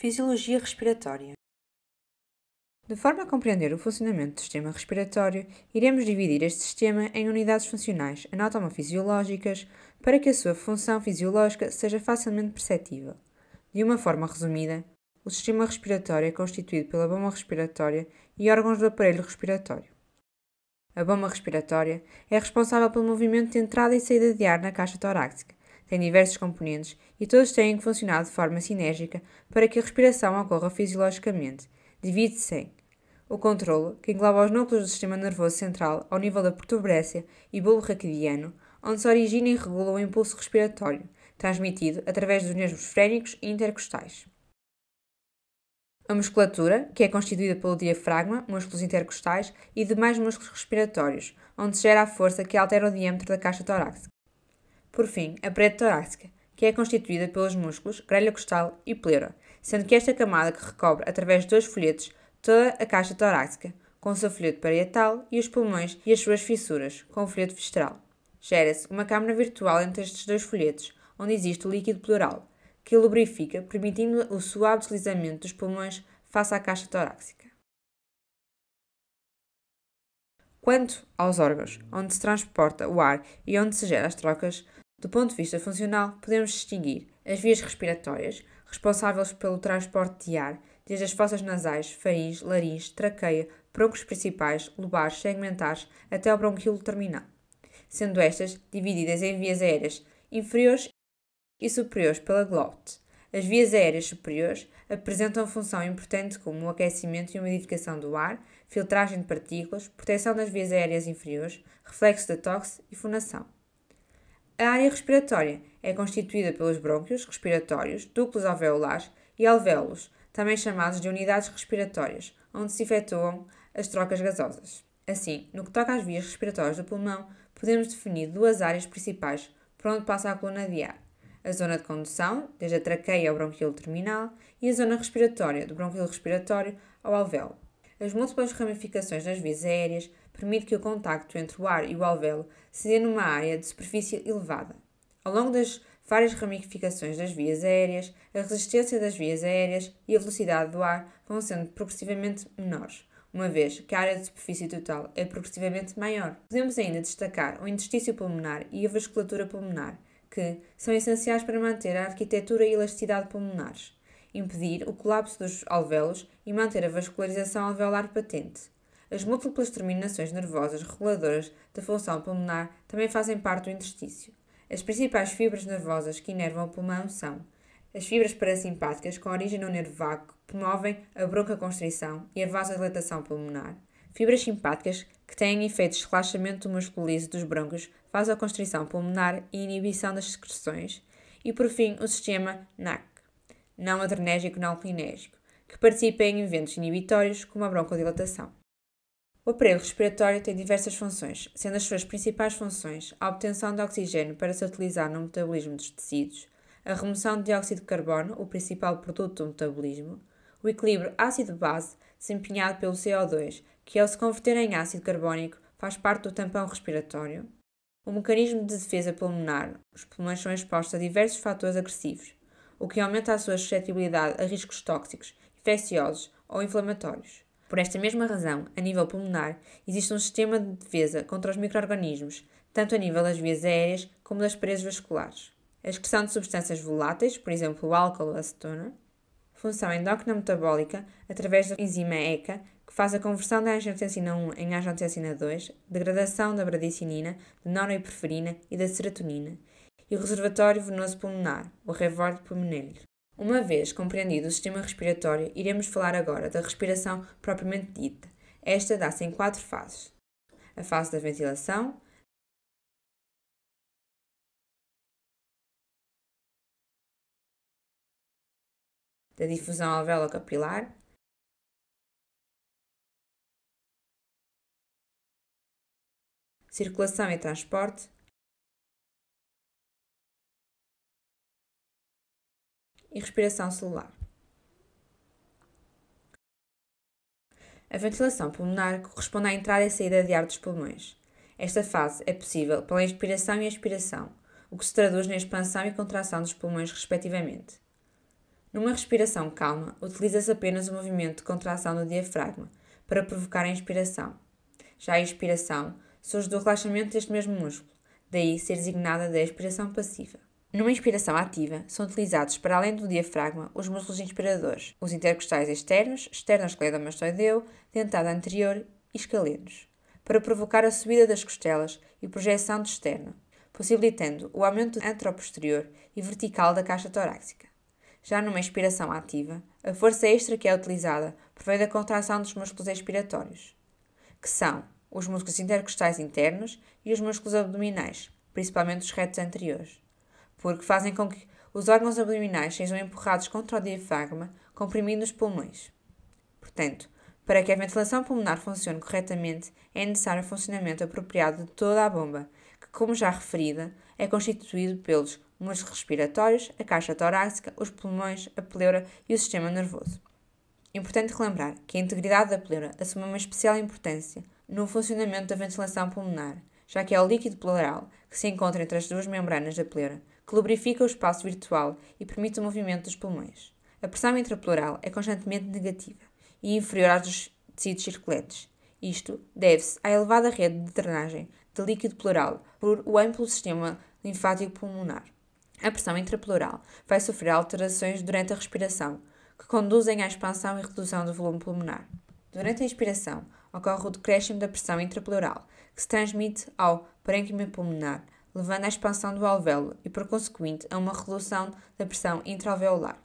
Fisiologia respiratória. De forma a compreender o funcionamento do sistema respiratório, iremos dividir este sistema em unidades funcionais anatomofisiológicas para que a sua função fisiológica seja facilmente perceptível. De uma forma resumida, o sistema respiratório é constituído pela bomba respiratória e órgãos do aparelho respiratório. A bomba respiratória é responsável pelo movimento de entrada e saída de ar na caixa torácica, tem diversos componentes e todos têm que funcionar de forma sinérgica para que a respiração ocorra fisiologicamente. Divide-se em o controlo, que engloba os núcleos do sistema nervoso central ao nível da protuberância e bulbo raquidiano, onde se origina e regula o impulso respiratório, transmitido através dos nervos frénicos e intercostais. A musculatura, que é constituída pelo diafragma, músculos intercostais e demais músculos respiratórios, onde se gera a força que altera o diâmetro da caixa torácica. Por fim, a parede torácica, que é constituída pelos músculos, grelha costal e pleura, sendo que esta camada que recobre através de dois folhetos toda a caixa torácica, com o seu folheto parietal e os pulmões e as suas fissuras, com o folheto visceral Gera-se uma câmara virtual entre estes dois folhetos, onde existe o líquido pleural, que lubrifica, permitindo o suave deslizamento dos pulmões face à caixa torácica. Quanto aos órgãos, onde se transporta o ar e onde se geram as trocas, do ponto de vista funcional, podemos distinguir as vias respiratórias, responsáveis pelo transporte de ar, desde as fossas nasais, faringe, laringe, traqueia, broncos principais, lobares, segmentares, até ao bronquíolo terminal, sendo estas divididas em vias aéreas inferiores e superiores pela glote. As vias aéreas superiores apresentam função importante como o aquecimento e umidificação do ar, filtragem de partículas, proteção das vias aéreas inferiores, reflexo da tosse e funação. A área respiratória é constituída pelos brônquios respiratórios, duplos alveolares e alvéolos, também chamados de unidades respiratórias, onde se efetuam as trocas gasosas. Assim, no que toca às vias respiratórias do pulmão, podemos definir duas áreas principais por onde passa a coluna de ar: a zona de condução, desde a traqueia ao bronquio terminal, e a zona respiratória, do bronquio respiratório ao alvéolo. As múltiplas ramificações das vias aéreas permite que o contacto entre o ar e o alvéolo se dê numa área de superfície elevada. Ao longo das várias ramificações das vias aéreas, a resistência das vias aéreas e a velocidade do ar vão sendo progressivamente menores, uma vez que a área de superfície total é progressivamente maior. Podemos ainda destacar o interstício pulmonar e a vasculatura pulmonar, que são essenciais para manter a arquitetura e elasticidade pulmonares, impedir o colapso dos alvéolos e manter a vascularização alveolar patente. As múltiplas terminações nervosas reguladoras da função pulmonar também fazem parte do interstício. As principais fibras nervosas que inervam o pulmão são as fibras parasimpáticas com origem no nervo vago que promovem a broncoconstrição e a vasodilatação pulmonar. Fibras simpáticas que têm efeitos de relaxamento do músculo liso dos brônquios, vasoconstrição pulmonar e inibição das secreções. E por fim, o sistema NAC, não adrenérgico não clinérgico, que participa em eventos inibitórios como a broncodilatação. O aparelho respiratório tem diversas funções, sendo as suas principais funções a obtenção de oxigênio para se utilizar no metabolismo dos tecidos, a remoção de dióxido de carbono, o principal produto do metabolismo, o equilíbrio ácido-base desempenhado pelo CO2, que ao se converter em ácido carbónico faz parte do tampão respiratório, o mecanismo de defesa pulmonar, os pulmões são expostos a diversos fatores agressivos, o que aumenta a sua suscetibilidade a riscos tóxicos, infecciosos ou inflamatórios. Por esta mesma razão, a nível pulmonar, existe um sistema de defesa contra os microorganismos, tanto a nível das vias aéreas como das paredes vasculares. A excreção de substâncias voláteis, por exemplo o álcool ou a acetona, função endócrina metabólica através da enzima ECA, que faz a conversão da angiotensina 1 em angiotensina 2, degradação da bradicinina, de noroiperferina e da serotonina, e o reservatório venoso pulmonar, o revorte pulmonar. Uma vez compreendido o sistema respiratório, iremos falar agora da respiração propriamente dita. Esta dá-se em quatro fases: a fase da ventilação, da difusão alvéola capilar, circulação e transporte e respiração celular. A ventilação pulmonar corresponde à entrada e saída de ar dos pulmões. Esta fase é possível pela inspiração e expiração, o que se traduz na expansão e contração dos pulmões, respectivamente. Numa respiração calma, utiliza-se apenas o movimento de contração do diafragma para provocar a inspiração. Já a expiração surge do relaxamento deste mesmo músculo, daí ser designada da expiração passiva. Numa inspiração ativa, são utilizados, para além do diafragma, os músculos inspiradores, os intercostais externos, externoscleromastoideu, dentada anterior e escalenos, para provocar a subida das costelas e projeção de externo, possibilitando o aumento antroposterior e vertical da caixa torácica. Já numa inspiração ativa, a força extra que é utilizada provém da contração dos músculos expiratórios, que são os músculos intercostais internos e os músculos abdominais, principalmente os retos anteriores porque fazem com que os órgãos abdominais sejam empurrados contra o diafragma, comprimindo os pulmões. Portanto, para que a ventilação pulmonar funcione corretamente, é necessário o funcionamento apropriado de toda a bomba, que, como já referida, é constituído pelos músculos respiratórios, a caixa torácica, os pulmões, a pleura e o sistema nervoso. Importante relembrar que a integridade da pleura assume uma especial importância no funcionamento da ventilação pulmonar, já que é o líquido pleural que se encontra entre as duas membranas da pleura, que lubrifica o espaço virtual e permite o movimento dos pulmões. A pressão intrapleural é constantemente negativa e inferior às dos tecidos circulantes. Isto deve-se à elevada rede de drenagem de líquido pleural por o amplo sistema linfático pulmonar. A pressão intrapleural vai sofrer alterações durante a respiração, que conduzem à expansão e redução do volume pulmonar. Durante a inspiração, ocorre o decréscimo da pressão intrapleural, que se transmite ao parenquima pulmonar levando à expansão do alvéolo e, por consequente, a uma redução da pressão intraalveolar.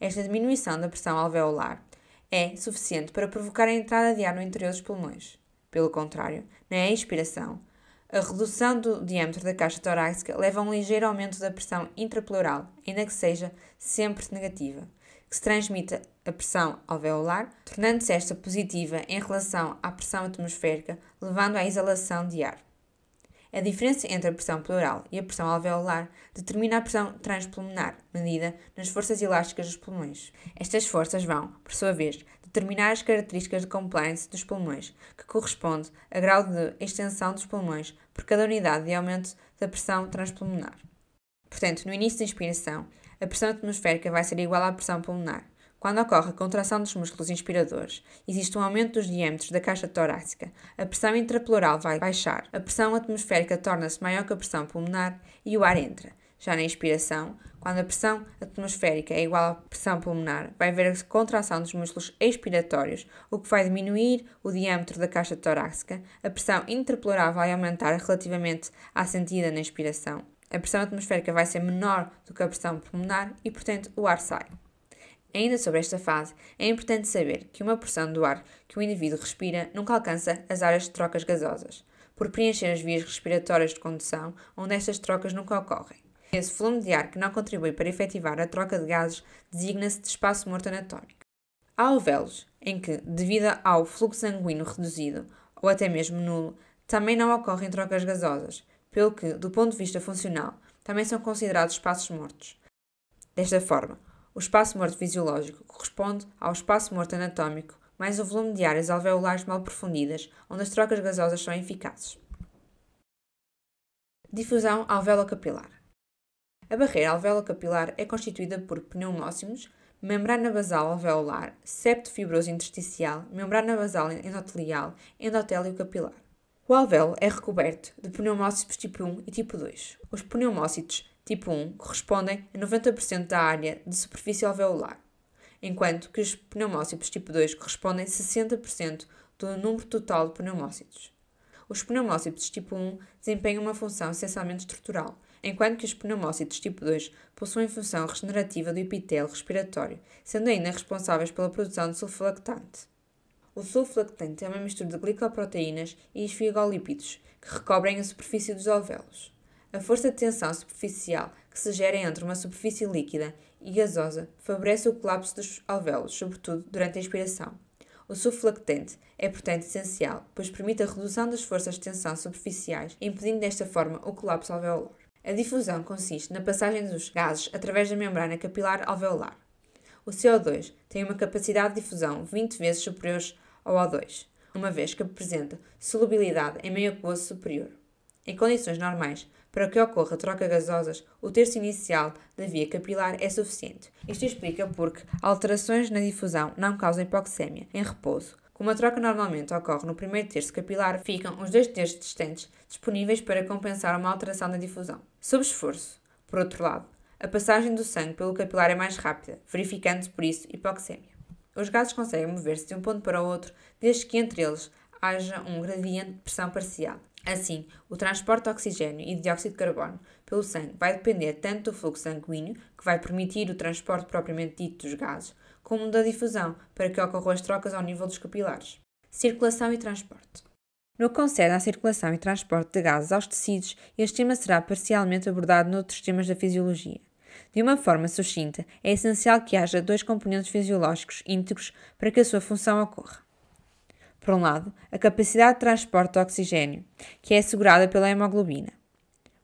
Esta diminuição da pressão alveolar é suficiente para provocar a entrada de ar no interior dos pulmões. Pelo contrário, na expiração, a redução do diâmetro da caixa torácica leva a um ligeiro aumento da pressão intrapleural, ainda que seja sempre negativa, que se transmite a pressão alveolar, tornando-se esta positiva em relação à pressão atmosférica, levando à exalação de ar. A diferença entre a pressão pleural e a pressão alveolar determina a pressão transpulmonar, medida nas forças elásticas dos pulmões. Estas forças vão, por sua vez, determinar as características de compliance dos pulmões, que corresponde a grau de extensão dos pulmões por cada unidade de aumento da pressão transpulmonar. Portanto, no início da inspiração, a pressão atmosférica vai ser igual à pressão pulmonar, quando ocorre a contração dos músculos inspiradores, existe um aumento dos diâmetros da caixa torácica, a pressão intrapleural vai baixar, a pressão atmosférica torna-se maior que a pressão pulmonar e o ar entra. Já na inspiração, quando a pressão atmosférica é igual à pressão pulmonar, vai haver a contração dos músculos expiratórios, o que vai diminuir o diâmetro da caixa torácica. A pressão intrapleural vai aumentar relativamente à sentida na inspiração. A pressão atmosférica vai ser menor do que a pressão pulmonar e, portanto, o ar sai. Ainda sobre esta fase, é importante saber que uma porção do ar que o indivíduo respira nunca alcança as áreas de trocas gasosas, por preencher as vias respiratórias de condução onde estas trocas nunca ocorrem. Esse volume de ar que não contribui para efetivar a troca de gases designa-se de espaço morto anatómico. Há ovelos, em que, devido ao fluxo sanguíneo reduzido ou até mesmo nulo, também não ocorrem trocas gasosas, pelo que, do ponto de vista funcional, também são considerados espaços mortos. Desta forma, o espaço morto fisiológico corresponde ao espaço morto anatómico, mais o volume de áreas alveolares mal profundidas, onde as trocas gasosas são eficazes. Difusão alvéolo capilar A barreira alvéolo capilar é constituída por pneumócimos, membrana basal alveolar, septo fibroso intersticial, membrana basal endotelial, endotélio capilar. O alvéolo é recoberto de pneumócitos tipo 1 e tipo 2. Os pneumócitos tipo 1 correspondem a 90% da área de superfície alveolar, enquanto que os pneumócitos tipo 2 correspondem a 60% do número total de pneumócitos. Os pneumócitos tipo 1 desempenham uma função essencialmente estrutural, enquanto que os pneumócitos tipo 2 possuem função regenerativa do epitélio respiratório, sendo ainda responsáveis pela produção de sulfolactante. O sulfolactante é uma mistura de glicoproteínas e esfigolípidos que recobrem a superfície dos alvéolos. A força de tensão superficial que se gera entre uma superfície líquida e gasosa favorece o colapso dos alvéolos, sobretudo durante a inspiração. O suflactante é, portanto, essencial, pois permite a redução das forças de tensão superficiais, impedindo desta forma o colapso alveolar. A difusão consiste na passagem dos gases através da membrana capilar alveolar. O CO2 tem uma capacidade de difusão 20 vezes superior ao O2, uma vez que apresenta solubilidade em meio aquoso superior. Em condições normais, para que ocorra troca gasosas, o terço inicial da via capilar é suficiente. Isto explica porque alterações na difusão não causam hipoxemia em repouso. Como a troca normalmente ocorre no primeiro terço capilar, ficam os dois terços distantes disponíveis para compensar uma alteração na difusão. Sob esforço, por outro lado, a passagem do sangue pelo capilar é mais rápida, verificando-se, por isso, hipoxemia. Os gases conseguem mover-se de um ponto para o outro desde que entre eles haja um gradiente de pressão parcial. Assim, o transporte de oxigênio e de dióxido de carbono pelo sangue vai depender tanto do fluxo sanguíneo, que vai permitir o transporte propriamente dito dos gases, como da difusão, para que ocorram as trocas ao nível dos capilares. Circulação e transporte. No que concede à circulação e transporte de gases aos tecidos, este tema será parcialmente abordado noutros temas da fisiologia. De uma forma sucinta, é essencial que haja dois componentes fisiológicos íntegros para que a sua função ocorra por um lado, a capacidade de transporte do oxigênio, que é assegurada pela hemoglobina.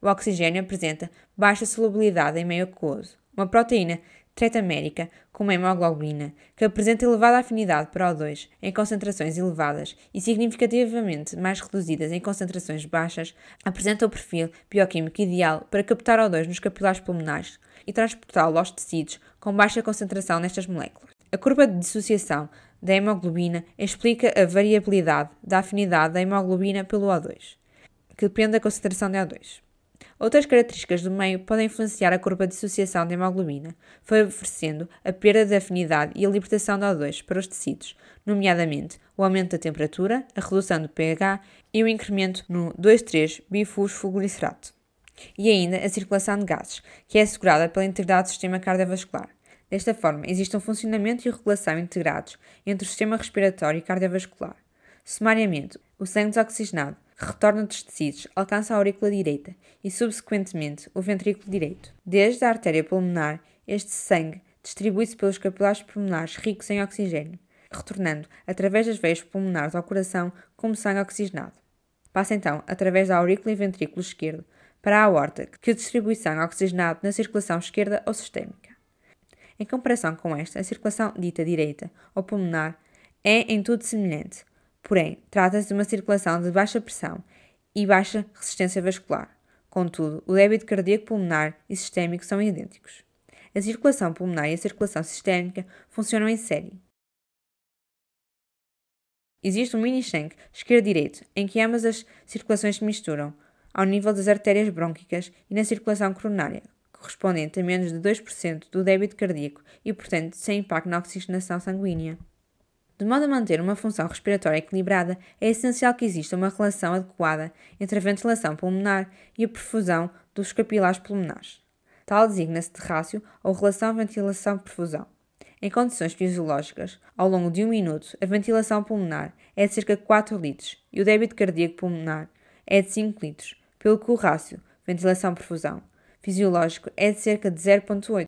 O oxigênio apresenta baixa solubilidade em meio aquoso, uma proteína tretamérica como a hemoglobina, que apresenta elevada afinidade para O2 em concentrações elevadas e significativamente mais reduzidas em concentrações baixas, apresenta o perfil bioquímico ideal para captar O2 nos capilares pulmonares e transportá-lo aos tecidos com baixa concentração nestas moléculas. A curva de dissociação da hemoglobina explica a variabilidade da afinidade da hemoglobina pelo O2, que depende da concentração de O2. Outras características do meio podem influenciar a curva de associação da hemoglobina, favorecendo a perda de afinidade e a libertação de O2 para os tecidos, nomeadamente o aumento da temperatura, a redução do pH e o incremento no 2,3-bifosfoglicerato. E ainda a circulação de gases, que é assegurada pela integridade do sistema cardiovascular. Desta forma, existe um funcionamento e regulação integrados entre o sistema respiratório e cardiovascular. Sumariamente, o sangue desoxigenado retorna dos tecidos, alcança a aurícula direita e, subsequentemente, o ventrículo direito. Desde a artéria pulmonar, este sangue distribui-se pelos capilares pulmonares ricos em oxigênio, retornando através das veias pulmonares ao coração como sangue oxigenado. Passa então através da aurícula e ventrículo esquerdo para a aorta, que distribui sangue oxigenado na circulação esquerda ou sistêmica. Em comparação com esta, a circulação dita direita ou pulmonar é em tudo semelhante, porém, trata-se de uma circulação de baixa pressão e baixa resistência vascular. Contudo, o débito cardíaco pulmonar e sistémico são idênticos. A circulação pulmonar e a circulação sistémica funcionam em série. Existe um mini-shank esquerdo-direito, em que ambas as circulações se misturam, ao nível das artérias brônquicas e na circulação coronária, correspondente a menos de 2% do débito cardíaco e, portanto, sem impacto na oxigenação sanguínea. De modo a manter uma função respiratória equilibrada, é essencial que exista uma relação adequada entre a ventilação pulmonar e a perfusão dos capilares pulmonares. Tal designa-se de rácio ou relação ventilação-perfusão. Em condições fisiológicas, ao longo de um minuto, a ventilação pulmonar é de cerca de 4 litros e o débito cardíaco pulmonar é de 5 litros, pelo que o rácio ventilação-perfusão fisiológico é de cerca de 0,8.